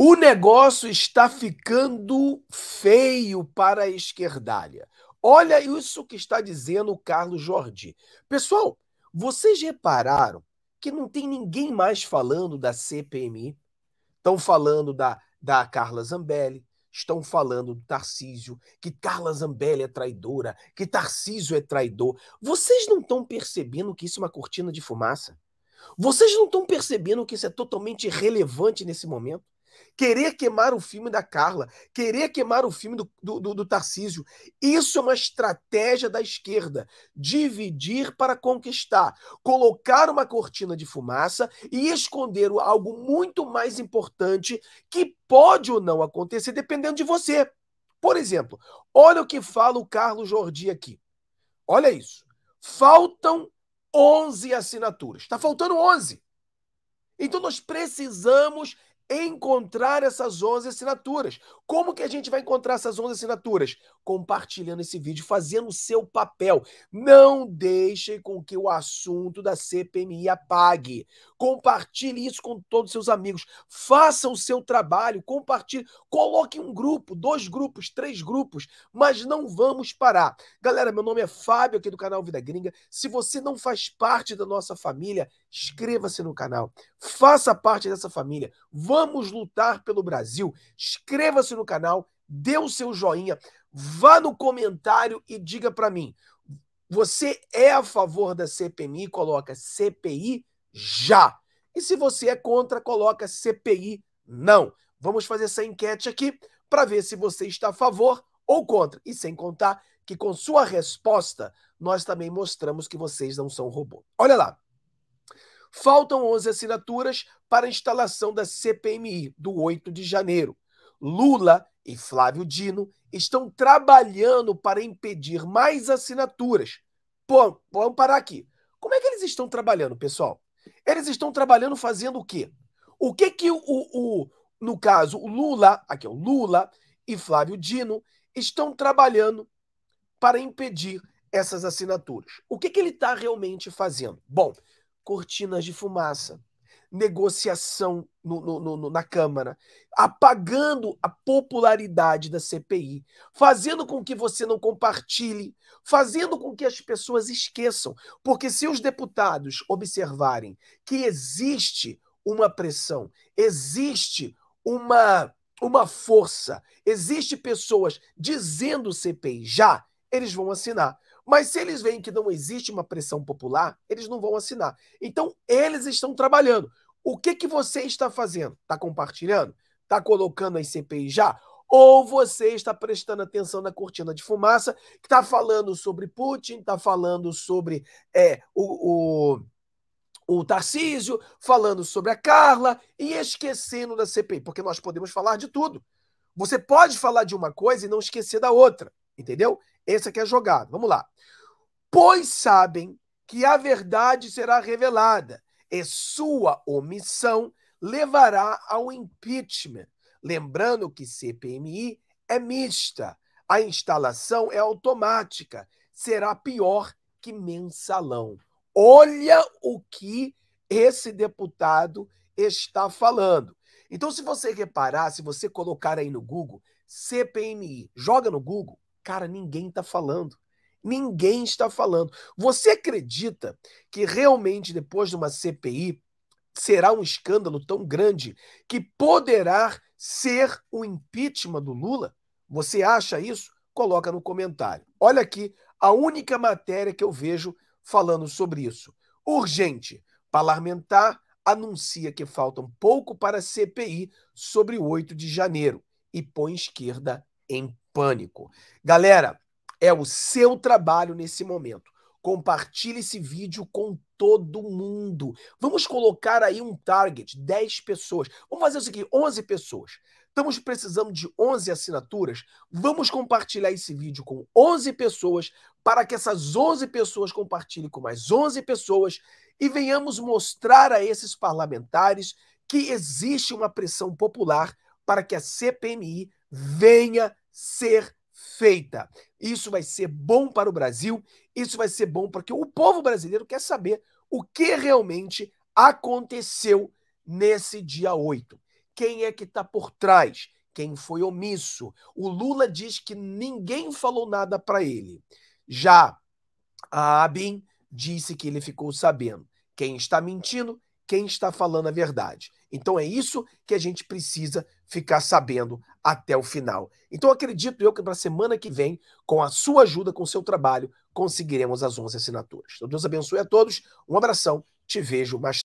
O negócio está ficando feio para a esquerdalha. Olha isso que está dizendo o Carlos Jordi. Pessoal, vocês repararam que não tem ninguém mais falando da CPMI? Estão falando da, da Carla Zambelli, estão falando do Tarcísio, que Carla Zambelli é traidora, que Tarcísio é traidor. Vocês não estão percebendo que isso é uma cortina de fumaça? Vocês não estão percebendo que isso é totalmente irrelevante nesse momento? Querer queimar o filme da Carla, querer queimar o filme do, do, do, do Tarcísio, isso é uma estratégia da esquerda. Dividir para conquistar, colocar uma cortina de fumaça e esconder algo muito mais importante que pode ou não acontecer dependendo de você. Por exemplo, olha o que fala o Carlos Jordi aqui. Olha isso. Faltam 11 assinaturas. Está faltando 11. Então nós precisamos encontrar essas 11 assinaturas. Como que a gente vai encontrar essas 11 assinaturas? Compartilhando esse vídeo, fazendo o seu papel. Não deixem com que o assunto da CPMI apague. Compartilhe isso com todos os seus amigos. Faça o seu trabalho, compartilhe. Coloque um grupo, dois grupos, três grupos, mas não vamos parar. Galera, meu nome é Fábio, aqui do canal Vida Gringa. Se você não faz parte da nossa família, inscreva-se no canal. Faça parte dessa família. Vamos lutar pelo Brasil. Inscreva-se no canal, dê o seu joinha, vá no comentário e diga para mim. Você é a favor da CPMI? Coloca CPI já. E se você é contra, coloca CPI não. Vamos fazer essa enquete aqui para ver se você está a favor ou contra. E sem contar que com sua resposta nós também mostramos que vocês não são robô. Olha lá. Faltam 11 assinaturas para a instalação da CPMI do 8 de janeiro. Lula e Flávio Dino estão trabalhando para impedir mais assinaturas. Pô, vamos parar aqui. Como é que eles estão trabalhando, pessoal? Eles estão trabalhando fazendo o quê? O que que o, o no caso, o Lula, aqui é o Lula e Flávio Dino, estão trabalhando para impedir essas assinaturas. O que, que ele está realmente fazendo? Bom, cortinas de fumaça, negociação no, no, no, na Câmara, apagando a popularidade da CPI, fazendo com que você não compartilhe, fazendo com que as pessoas esqueçam. Porque se os deputados observarem que existe uma pressão, existe uma, uma força, existe pessoas dizendo CPI já, eles vão assinar. Mas se eles veem que não existe uma pressão popular, eles não vão assinar. Então, eles estão trabalhando. O que, que você está fazendo? Está compartilhando? Está colocando a CPI já? Ou você está prestando atenção na cortina de fumaça, que está falando sobre Putin, está falando sobre é, o, o o Tarcísio, falando sobre a Carla e esquecendo da CPI, porque nós podemos falar de tudo. Você pode falar de uma coisa e não esquecer da outra, entendeu? Essa aqui é a jogada. Vamos lá. Pois sabem que a verdade será revelada e sua omissão levará ao impeachment. Lembrando que CPMI é mista, a instalação é automática, será pior que mensalão. Olha o que esse deputado está falando. Então, se você reparar, se você colocar aí no Google, CPMI, joga no Google, Cara, ninguém está falando. Ninguém está falando. Você acredita que realmente depois de uma CPI será um escândalo tão grande que poderá ser o impeachment do Lula? Você acha isso? Coloca no comentário. Olha aqui a única matéria que eu vejo falando sobre isso. Urgente. Parlamentar anuncia que faltam pouco para a CPI sobre o 8 de janeiro e põe esquerda em pânico. Galera, é o seu trabalho nesse momento. Compartilhe esse vídeo com todo mundo. Vamos colocar aí um target, 10 pessoas. Vamos fazer o seguinte, 11 pessoas. Estamos precisando de 11 assinaturas. Vamos compartilhar esse vídeo com 11 pessoas para que essas 11 pessoas compartilhem com mais 11 pessoas e venhamos mostrar a esses parlamentares que existe uma pressão popular para que a CPMI venha ser feita. Isso vai ser bom para o Brasil, isso vai ser bom porque o povo brasileiro quer saber o que realmente aconteceu nesse dia 8. Quem é que está por trás? Quem foi omisso? O Lula diz que ninguém falou nada para ele. Já a Abin disse que ele ficou sabendo. Quem está mentindo quem está falando a verdade. Então é isso que a gente precisa ficar sabendo até o final. Então acredito eu que para a semana que vem, com a sua ajuda, com o seu trabalho, conseguiremos as 11 assinaturas. Então Deus abençoe a todos, um abração, te vejo mais